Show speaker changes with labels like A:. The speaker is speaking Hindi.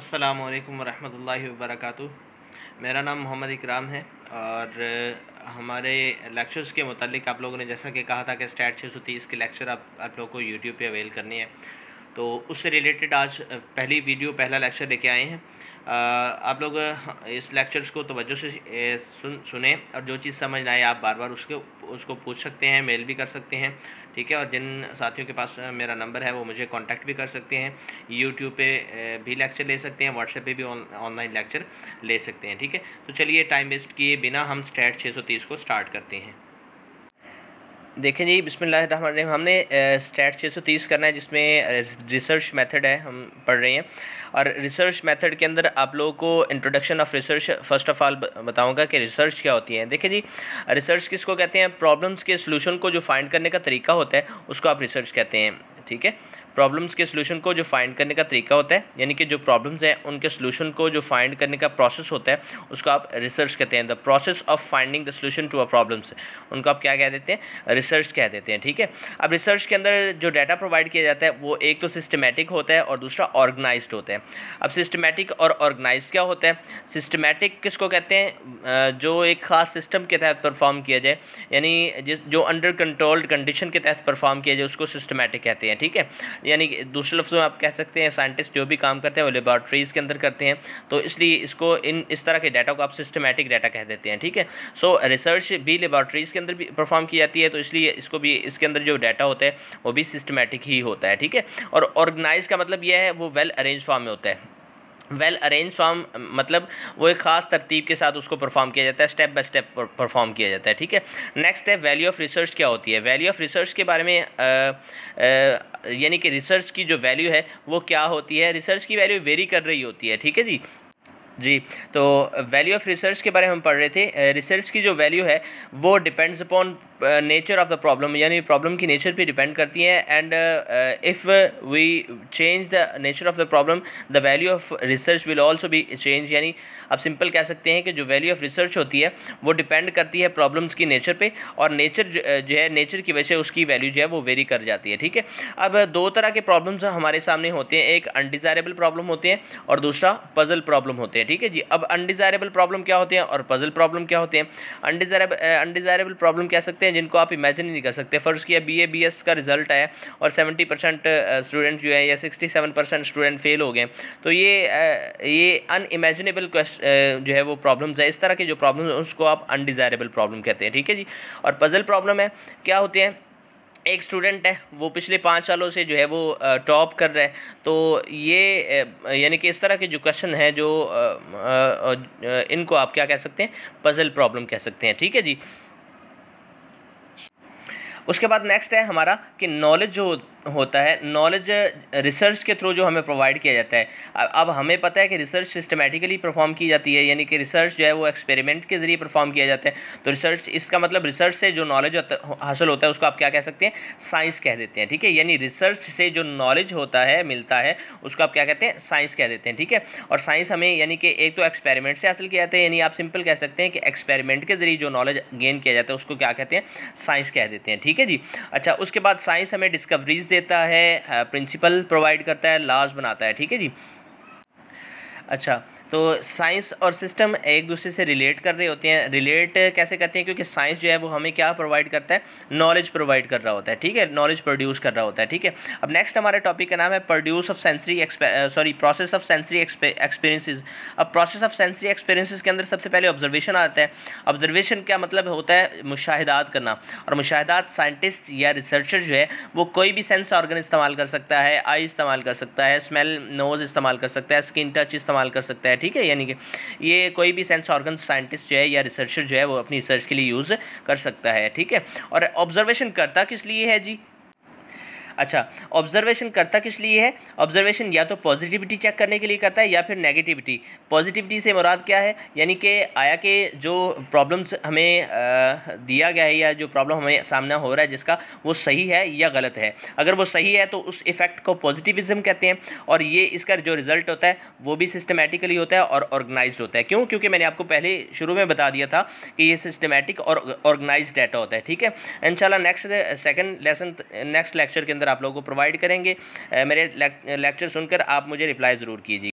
A: अस्सलाम वालेकुम रहमतुल्लाहि वबरकू मेरा नाम मोहम्मद इकराम है और हमारे लेक्चर्स के मतलब आप लोगों ने जैसा कि कहा था कि स्टैट छः सौ तीस के लेक्चर आप आप लोगों को यूट्यूब पे अवेल करनी है तो उससे रिलेटेड आज पहली वीडियो पहला लेक्चर लेके आए हैं आप लोग हाँ, इस लेक्चर्स को तवज्जो से सुन सुने और जो चीज़ समझ आए आप बार बार उसके उसको पूछ सकते हैं मेल भी कर सकते हैं ठीक है और जिन साथियों के पास मेरा नंबर है वो मुझे कांटेक्ट भी कर सकते हैं यूट्यूब पे भी लेक्चर ले सकते हैं व्हाट्सएप पे भी ऑनलाइन लेक्चर ले सकते हैं ठीक है तो चलिए टाइम वेस्ट किए बिना हम स्टैट छः को स्टार्ट करते हैं देखें जी बिसमीम हमने स्टैट 630 करना है जिसमें रिसर्च मेथड है हम पढ़ रहे हैं और रिसर्च मेथड के अंदर आप लोगों को introduction of research first of all बताऊंगा कि रिसर्च क्या होती है देखें जी रिसर्च किसको कहते हैं प्रॉब्लम्स के सोल्यूशन को जो फाइंड करने का तरीका होता है उसको आप रिसर्च कहते हैं ठीक है प्रॉब्लम्स के सोल्यूशन को जो फाइंड करने का तरीका होता है यानी कि जो प्रॉब्लम्स हैं उनके सोल्यूशन को जो फाइंड करने का प्रोसेस होता है उसको आप रिसर्च कहते हैं the process of finding the solution to a problems उनको आप क्या कह देते हैं रिसर्च कह देते हैं ठीक है अब रिसर्च के अंदर जो डाटा प्रोवाइड किया जाता है वो एक तो सिस्टमेटिक होता है और दूसरा ऑर्गेनाइज होता है अब सिस्टमेटिक और ऑर्गेनाइज क्या होता है सिस्टमेटिक किसको कहते हैं जो एक ख़ास सिस्टम के तहत परफॉर्म किया जाए यानी जो अंडर कंट्रोल्ड कंडीशन के तहत परफॉर्म किया जाए उसको सिस्टमेटिक कहते हैं हैं ठीक है यानी कि दूसरे लफ्ज़ों में आप कह सकते हैं साइंटिस्ट जो भी काम करते हैं वो लेबॉरट्रीज़ के अंदर करते हैं तो इसलिए इसको इन इस तरह के डाटा को आप सिस्टमेटिक डाटा कह देते हैं ठीक है सो रिसर्च भी लेबॉरट्रीज़ के अंदर भी परफॉर्म की जाती है तो इसलिए इसको भी इसके अंदर जो डाटा होता है वो भी सिस्टमेटिक ही होता है ठीक है और ऑर्गेनाइज का मतलब यह है वो वेल अरेंज फॉर्म में होता है वेल अरेंज फॉर्म मतलब वो एक ख़ास तरतीब के साथ उसको परफॉर्म किया जाता है स्टेप बाय स्टेप परफॉर्म किया जाता है ठीक है नेक्स्ट है वैल्यू ऑफ रिसर्च क्या होती है वैल्यू ऑफ रिसर्च के बारे में यानी कि रिसर्च की जो वैल्यू है वो क्या होती है रिसर्च की वैल्यू वेरी कर रही होती है ठीक है जी जी तो वैल्यू ऑफ रिसर्च के बारे में हम पढ़ रहे थे रिसर्च की जो वैल्यू है वो depends upon nature of the problem यानी प्रॉब्लम की नेचर पे डिपेंड करती है and if we change the nature of the problem the value of research will also भी चेंज यानी आप सिंपल कह सकते हैं कि जो वैल्यू ऑफ रिसर्च होती है वो डिपेंड करती है प्रॉब्लम्स की नेचर पे और नेचर जो है नेचर की वजह से उसकी वैल्यू जो है वो वेरी कर जाती है ठीक है अब दो तरह के प्रॉब्लम्स हमारे सामने होते हैं एक अनडिज़ायरेबल प्रॉब्लम होते हैं और दूसरा पज़ल प्रॉब्लम होते हैं ठीक है जी अब अनडिज़ायरेबल प्रॉब्लम क्या होते हैं और पज़ल प्रॉब्लम क्या होते हैं अनडिज़ायरेबल अनडिज़ायरेबल प्रॉब्लम कह सकते हैं हैं जिनको आप इमेजिन ही नहीं कर सकते फ़र्ज़ किया बी ए बी एस का रिज़ल्ट आया और सेवेंटी परसेंट स्टूडेंट जो है या sixty seven percent student fail हो गए तो ये uh, ये अनइमेजिनेबल uh, जो है वो प्रॉब्लम्स है इस तरह के जो प्रॉब्लम उसको आप अनडिज़ायरेबल प्रॉब्लम कहते हैं ठीक है जी और पज़ल प्रॉब्लम है क्या होते हैं एक स्टूडेंट है वो पिछले पाँच सालों से जो है वो टॉप uh, कर रहा है तो ये यानी कि इस तरह के जो क्वेश्चन हैं जो इनको आप क्या कह सकते हैं पज़ल प्रॉब्लम कह सकते हैं ठीक है जी उसके बाद नेक्स्ट है हमारा कि नॉलेज जो होता है नॉलेज रिसर्च के थ्रू जो हमें प्रोवाइड किया जाता है अब हमें पता है कि रिसर्च सिस्टमेटिकली परफॉर्म की जाती है यानी कि रिसर्च जो है वो एक्सपेरिमेंट के ज़रिए परफॉर्म किया जाता है तो रिसर्च इसका मतलब रिसर्च से जो नॉलेज हासिल होता है उसको आप क्या कह सकते हैं साइंस कह देते हैं ठीक है यानी रिसर्च से जो नॉलेज होता है मिलता है उसको आप क्या कहते हैं साइंस कह देते हैं ठीक है और साइंस हमें यानी कि एक तो एक्सपेरिमेंट से हासिल किया जाता है यानी आप सिंपल कह सकते हैं कि एक्सपेरिमेंट के ज़रिए जो नॉलेज गेन किया जाता है उसको क्या कहते हैं साइंस कह देते हैं ठीक ठीक है जी अच्छा उसके बाद साइंस हमें डिस्कवरीज देता है प्रिंसिपल प्रोवाइड करता है लाज बनाता है ठीक है जी अच्छा तो साइंस और सिस्टम एक दूसरे से रिलेट कर रहे होते हैं रिलेट कैसे करते हैं क्योंकि साइंस जो है वो हमें क्या प्रोवाइड करता है नॉलेज प्रोवाइड कर रहा होता है ठीक है नॉलेज प्रोड्यूस कर रहा होता है ठीक है अब नेक्स्ट हमारे टॉपिक का नाम है produce of sensory sorry process of sensory experiences अब प्रोसेस ऑफ सेंसरी एक्सपीरियंसिस के अंदर सबसे पहले ऑब्जर्वेशन आता है ऑब्जर्वेशन क्या मतलब होता है मुशाहिदात करना और मुशाहिदात साइंटिस्ट या रिसर्चर जो है वो कोई भी सेंस ऑर्गन इस्तेमाल कर सकता है आई इस्तेमाल कर सकता है स्मेल नोज़ इस्तेमाल कर सकता है स्किन टच इस्तेमाल कर सकता है ठीक है यानी कि ये कोई भी सेंस ऑर्गन साइंटिस्ट जो है या रिसर्चर जो है वो अपनी रिसर्च के लिए यूज़ कर सकता है ठीक है और ऑब्जर्वेशन करता किस लिए है जी अच्छा ऑब्जर्वेशन करता किस लिए है ऑब्जर्वेशन या तो पॉजिटिविटी चेक करने के लिए करता है या फिर नेगेटिविटी पॉजिटिविटी से मुराद क्या है यानी कि आया के जो प्रॉब्लम्स हमें दिया गया है या जो प्रॉब्लम हमें सामना हो रहा है जिसका वो सही है या गलत है अगर वो सही है तो उस इफ़ेक्ट को पॉजिटिविज्म कहते हैं और ये इसका जो रिज़ल्ट होता है वो भी सिस्टमेटिकली होता है और ऑर्गेनाइज होता है क्यों क्योंकि मैंने आपको पहले शुरू में बता दिया था कि ये सिस्टमेटिक और ऑर्गेनाइज डाटा होता है ठीक है इनशाला next second lesson next lecture के अंदर अंदर आप लोगों को प्रोवाइड करेंगे मेरे लेक्चर सुनकर आप मुझे रिप्लाई ज़रूर कीजिए